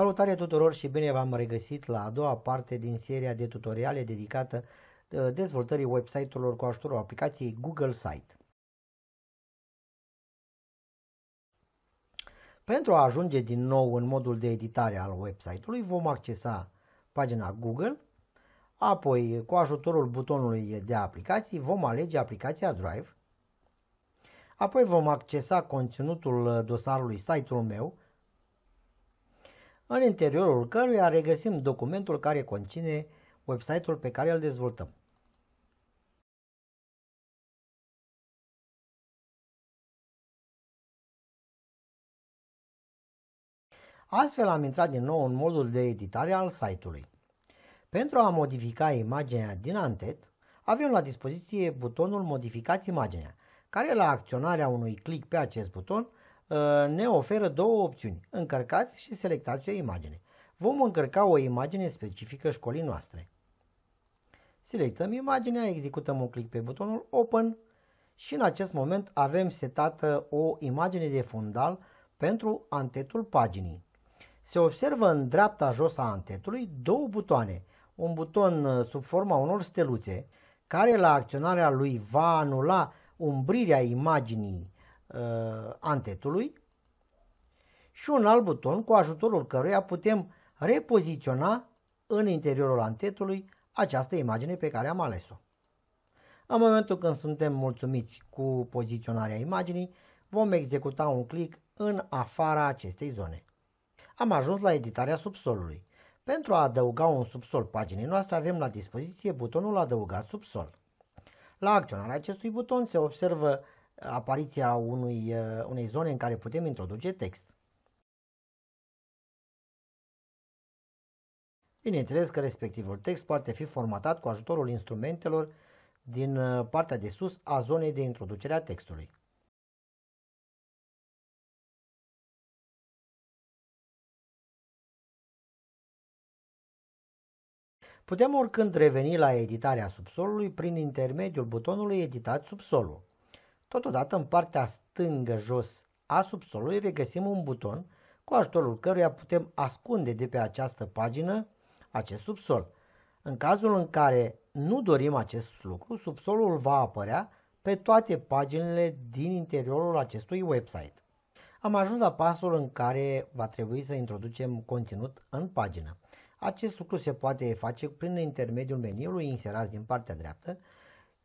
Salutare tuturor și bine v-am regăsit la a doua parte din seria de tutoriale dedicată uh, dezvoltării website-urilor cu ajutorul aplicației Google Site. Pentru a ajunge din nou în modul de editare al website-ului vom accesa pagina Google, apoi cu ajutorul butonului de aplicații vom alege aplicația Drive, apoi vom accesa conținutul dosarului site-ul meu, în interiorul căruia regăsim documentul care conține website-ul pe care îl dezvoltăm. Astfel am intrat din nou în modul de editare al site-ului. Pentru a modifica imaginea din Antet, avem la dispoziție butonul Modificați imaginea, care la acționarea unui click pe acest buton Uh, ne oferă două opțiuni. Încărcați și selectați o imagine. Vom încărca o imagine specifică școlii noastre. Selectăm imaginea, executăm un click pe butonul Open și în acest moment avem setată o imagine de fundal pentru antetul paginii. Se observă în dreapta jos a antetului două butoane, un buton uh, sub forma unor steluțe, care la acționarea lui va anula umbrirea imaginii uh, antetului și un alt buton cu ajutorul căruia putem repoziționa în interiorul antetului această imagine pe care am ales-o. În momentul când suntem mulțumiți cu poziționarea imaginii, vom executa un click în afara acestei zone. Am ajuns la editarea subsolului. Pentru a adăuga un subsol paginii noastre avem la dispoziție butonul Adăuga subsol. La acționarea acestui buton se observă apariția unui, uh, unei zone în care putem introduce text. Bineînțeles că respectivul text poate fi formatat cu ajutorul instrumentelor din uh, partea de sus a zonei de introducere a textului. Putem oricând reveni la editarea subsolului prin intermediul butonului Editat subsolul. Totodată, în partea stângă jos a subsolului regăsim un buton cu ajutorul căruia putem ascunde de pe această pagină acest subsol. În cazul în care nu dorim acest lucru, subsolul va apărea pe toate paginile din interiorul acestui website. Am ajuns la pasul în care va trebui să introducem conținut în pagină. Acest lucru se poate face prin intermediul meniului inserat din partea dreaptă,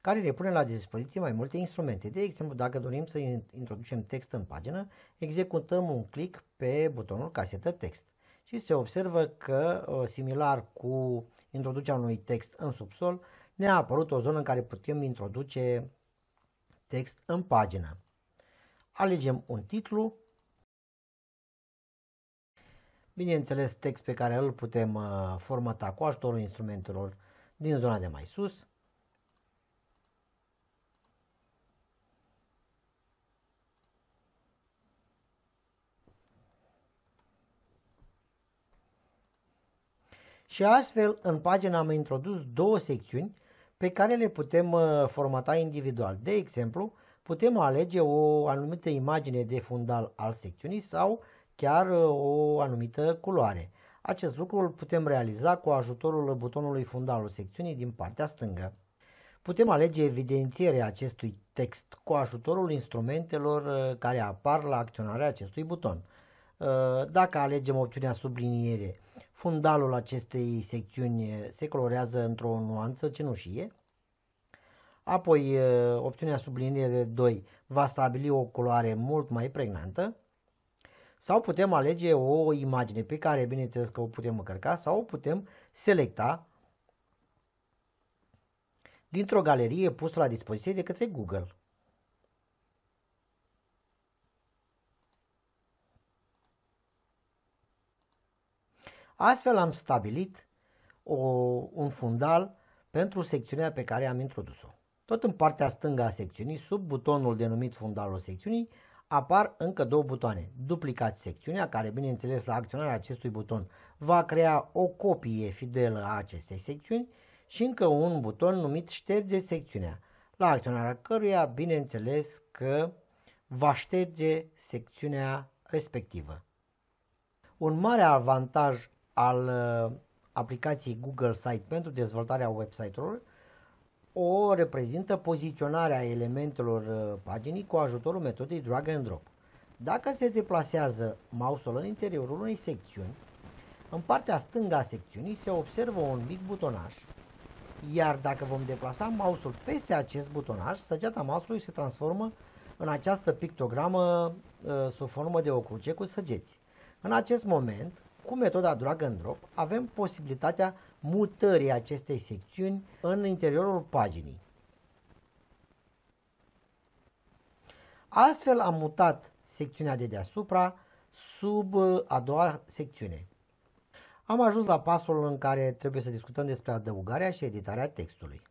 care le pune la dispoziție mai multe instrumente. De exemplu, dacă dorim să introducem text în pagină, executăm un click pe butonul casetă text și se observă că, uh, similar cu introducerea unui text în subsol, ne-a apărut o zonă în care putem introduce text în pagină. Alegem un titlu, bineînțeles text pe care îl putem uh, formata cu ajutorul instrumentelor din zona de mai sus, Și astfel, în pagina am introdus două secțiuni pe care le putem uh, formata individual. De exemplu, putem alege o anumită imagine de fundal al secțiunii sau chiar uh, o anumită culoare. Acest lucru îl putem realiza cu ajutorul butonului fundalul secțiunii din partea stângă. Putem alege evidențierea acestui text cu ajutorul instrumentelor uh, care apar la acționarea acestui buton. Dacă alegem opțiunea subliniere, Fundalul acestei secțiuni eh, se colorează într-o nuanță cenușie. Apoi, eh, opțiunea subliniere 2 va stabili o culoare mult mai pregnantă. Sau putem alege o imagine pe care, bineînțeles că o putem încărca, sau o putem selecta dintr-o galerie pusă la dispoziție de către Google. Astfel am stabilit o, un fundal pentru secțiunea pe care am introdus-o. Tot în partea stângă a secțiunii, sub butonul denumit fundalul secțiunii, apar încă două butoane. Duplicați secțiunea, care bineînțeles la acționarea acestui buton va crea o copie fidelă a acestei secțiuni și încă un buton numit șterge secțiunea, la acționarea căruia bineînțeles că va șterge secțiunea respectivă. Un mare avantaj al uh, aplicației Google Site pentru dezvoltarea website-urilor o reprezintă poziționarea elementelor uh, paginii cu ajutorul metodei drag and drop. Dacă se deplasează mouse-ul în interiorul unei secțiuni, în partea stângă a secțiunii se observă un mic butonaj, iar dacă vom deplasa mouse-ul peste acest butonaj, săgeata mouse-ului se transformă în această pictogramă uh, sub formă de o cruce cu săgeți. În acest moment, cu metoda drag and drop avem posibilitatea mutării acestei secțiuni în interiorul paginii. Astfel am mutat secțiunea de deasupra sub a doua secțiune. Am ajuns la pasul în care trebuie să discutăm despre adăugarea și editarea textului.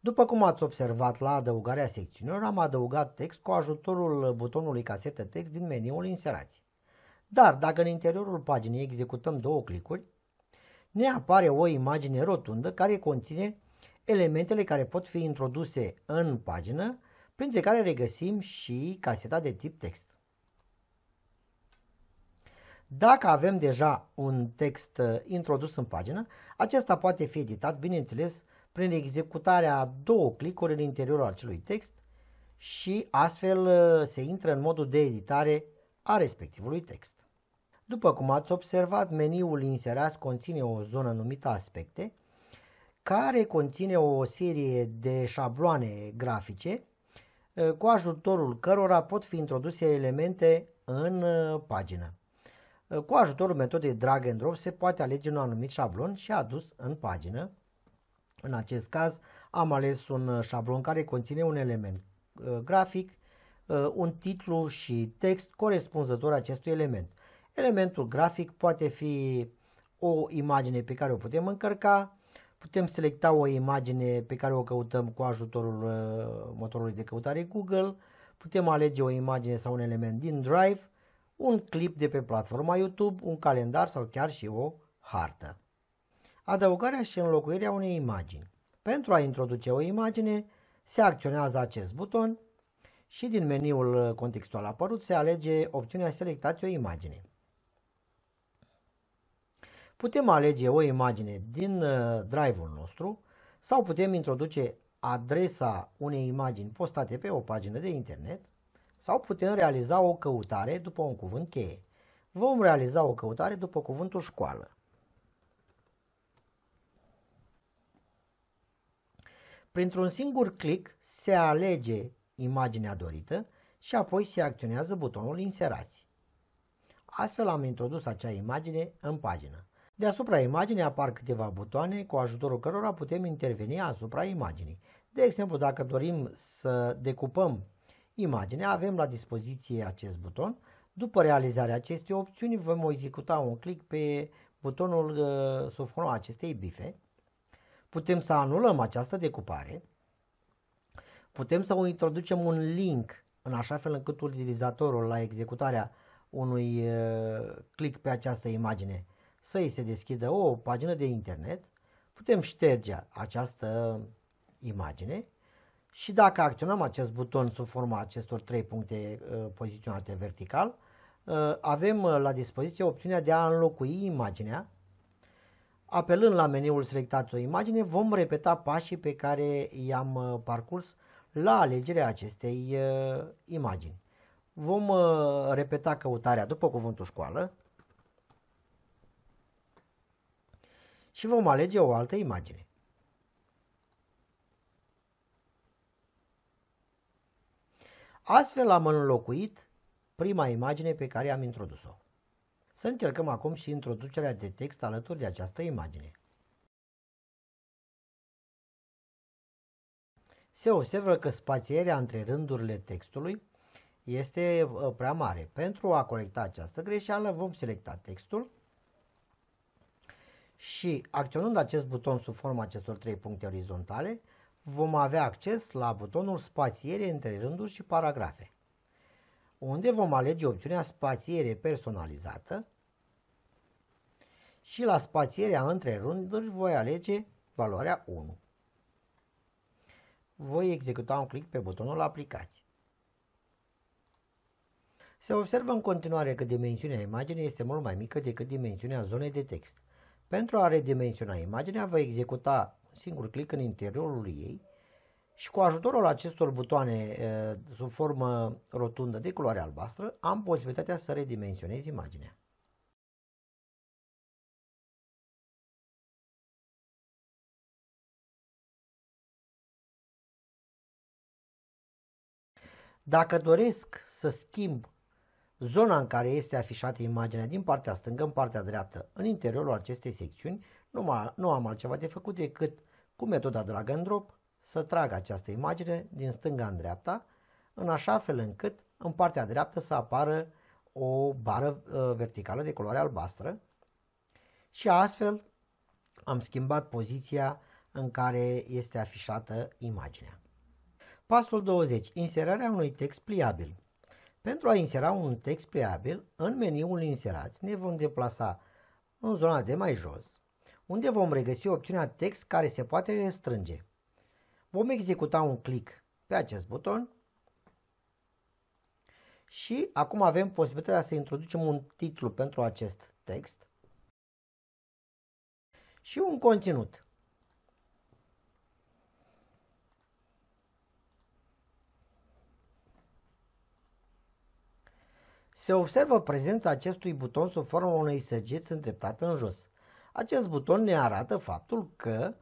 După cum ați observat la adăugarea secțiunilor, am adăugat text cu ajutorul butonului casetă text din meniul inserați. Dar dacă în interiorul paginii executăm două clicuri, ne apare o imagine rotundă care conține elementele care pot fi introduse în pagină, printre care regăsim și caseta de tip text. Dacă avem deja un text uh, introdus în pagină, acesta poate fi editat, bineînțeles, prin executarea a două clicuri în interiorul acelui text și astfel uh, se intră în modul de editare a respectivului text. După cum ați observat, meniul inserat conține o zonă numită Aspecte, care conține o serie de șabloane grafice ă, cu ajutorul cărora pot fi introduse elemente în ă, pagină. Ă, cu ajutorul metodei drag and drop se poate alege un anumit șablon și adus în pagină. În acest caz am ales un șablon care conține un element grafic, un titlu și text corespunzător acestui element. Elementul grafic poate fi o imagine pe care o putem încărca, putem selecta o imagine pe care o căutăm cu ajutorul uh, motorului de căutare Google, putem alege o imagine sau un element din Drive, un clip de pe platforma YouTube, un calendar sau chiar și o hartă. Adăugarea și înlocuirea unei imagini. Pentru a introduce o imagine, se acționează acest buton și din meniul uh, contextual apărut se alege opțiunea Selectați o imagine. Putem alege o imagine din uh, drive-ul nostru sau putem introduce adresa unei imagini postate pe o pagină de internet sau putem realiza o căutare după un cuvânt cheie. Vom realiza o căutare după cuvântul școală. Printr-un singur click se alege imaginea dorită și apoi se acționează butonul inserați. Astfel am introdus acea imagine în pagină. Deasupra imaginii apar câteva butoane cu ajutorul cărora putem interveni asupra imaginii. De exemplu, dacă dorim să decupăm imaginea, avem la dispoziție acest buton. După realizarea acestei opțiuni vom executa un click pe butonul uh, sub forma acestei bife. Putem să anulăm această decupare. Putem să o introducem un link în așa fel încât utilizatorul la executarea unui uh, click pe această imagine să îi se deschidă o pagină de internet, putem șterge această imagine și dacă acționăm acest buton sub forma acestor trei puncte uh, poziționate vertical, uh, avem uh, la dispoziție opțiunea de a înlocui imaginea. Apelând la meniul Selectați o imagine, vom repeta pașii pe care i-am parcurs la alegerea acestei imagini. Vom repeta căutarea după cuvântul școală, și vom alege o altă imagine. Astfel am înlocuit prima imagine pe care am introdus-o. Să încercăm acum și introducerea de text alături de această imagine. Se observă că spațierea între rândurile textului este uh, prea mare. Pentru a corecta această greșeală vom selecta textul și acționând acest buton sub forma acestor trei puncte orizontale, vom avea acces la butonul spațiere între rânduri și paragrafe, unde vom alege opțiunea spațiere personalizată și la spațierea între rânduri voi alege valoarea 1. Voi executa un click pe butonul aplicați. Se observă în continuare că dimensiunea imaginii este mult mai mică decât dimensiunea zonei de text. Pentru a redimensiona imaginea, vă executa un singur click în interiorul ei și cu ajutorul acestor butoane sub formă rotundă de culoare albastră, am posibilitatea să redimensionez imaginea. Dacă doresc să schimb Zona în care este afișată imaginea din partea stângă în partea dreaptă, în interiorul acestei secțiuni, nu, nu am altceva de făcut decât cu metoda drag and drop să trag această imagine din stânga în dreapta, în așa fel încât în partea dreaptă să apară o bară uh, verticală de culoare albastră și astfel am schimbat poziția în care este afișată imaginea. Pasul 20. Inserarea unui text pliabil. Pentru a insera un text pliabil, în meniul Inserați ne vom deplasa în zona de mai jos, unde vom regăsi opțiunea Text care se poate restrânge. Vom executa un click pe acest buton și acum avem posibilitatea să introducem un titlu pentru acest text și un conținut. Se observă prezența acestui buton sub forma unei săgeți îndreptată în jos. Acest buton ne arată faptul că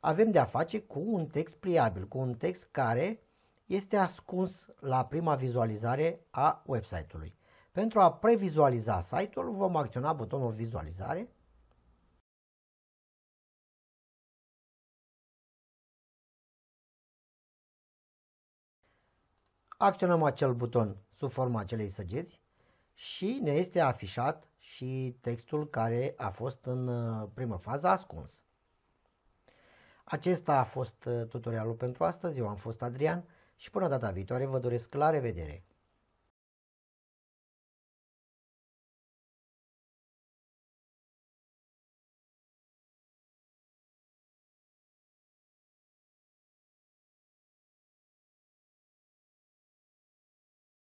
avem de-a face cu un text pliabil, cu un text care este ascuns la prima vizualizare a website-ului. Pentru a previzualiza site-ul vom acționa butonul vizualizare acționăm acel buton sub forma acelei săgeți și ne este afișat și textul care a fost în uh, primă fază ascuns. Acesta a fost uh, tutorialul pentru astăzi, eu am fost Adrian și până data viitoare vă doresc la revedere!